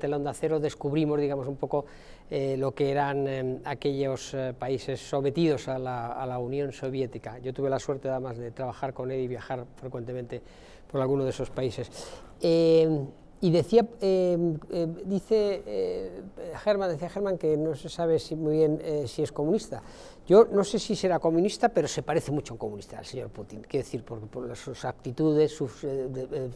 En Onda Cero descubrimos, digamos, un poco eh, lo que eran eh, aquellos eh, países sometidos a la, a la, Unión Soviética. Yo tuve la suerte, además, de trabajar con él y viajar frecuentemente por alguno de esos países. Y decía, eh, eh, dice eh, Germán, decía Germán que no se sabe muy bien si es comunista. Yo no sé si será comunista, pero se parece mucho a un comunista, al señor Putin. Quiero decir, por, sus actitudes, sus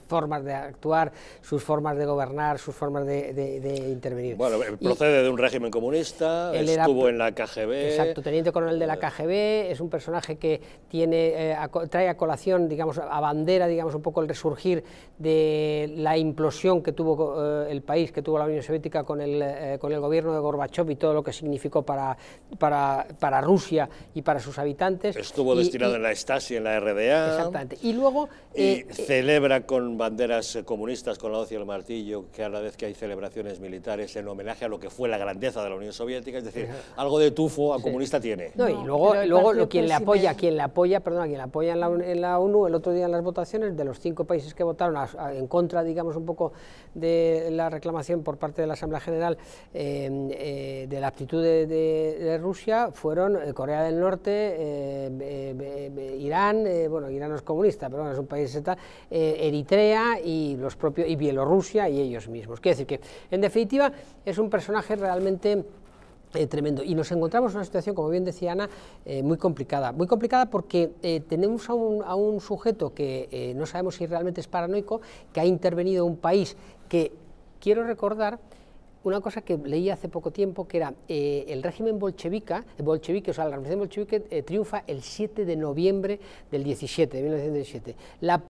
formas de actuar, sus formas de gobernar, sus formas de, intervenir. Bueno, procede de un régimen comunista, estuvo en la KGB. Exacto, teniente coronel de la KGB, es un personaje que tiene, trae a colación, digamos, a bandera, digamos, un poco el resurgir de la implosión que tuvo eh, el país, que tuvo la Unión Soviética con el, eh, con el gobierno de Gorbachev y todo lo que significó para, para, Rusia y para sus habitantes. Estuvo destinado en la Stasi, en la RDA. Exactamente. Y luego... Y eh, celebra con banderas comunistas, con la hoz y el martillo, que a la vez que hay celebraciones militares en homenaje a lo que fue la grandeza de la Unión Soviética, es decir, algo de tufo a comunista tiene. y luego, luego quien le apoya, quien apoya, quien en la, ONU el otro día en las votaciones, de los cinco países que votaron en contra, digamos, un poco de la reclamación por parte de la Asamblea General eh, eh, de la actitud de, Rusia fueron eh, Corea del Norte, Irán, bueno, Irán no es comunista, pero es un país está, Eritrea y los propios y Bielorrusia y ellos mismos. Quiere decir que, en definitiva, es un personaje realmente eh, tremendo. Y nos encontramos en una situación, como bien decía Ana, eh, muy complicada. Muy complicada porque eh, tenemos a un, sujeto que no sabemos si realmente es paranoico, que ha intervenido en un país que, quiero recordar, una cosa que leí hace poco tiempo, que era el régimen bolchevica, bolchevique, o sea, la revolución bolchevique triunfa el 7 de noviembre del 17, de 1917. La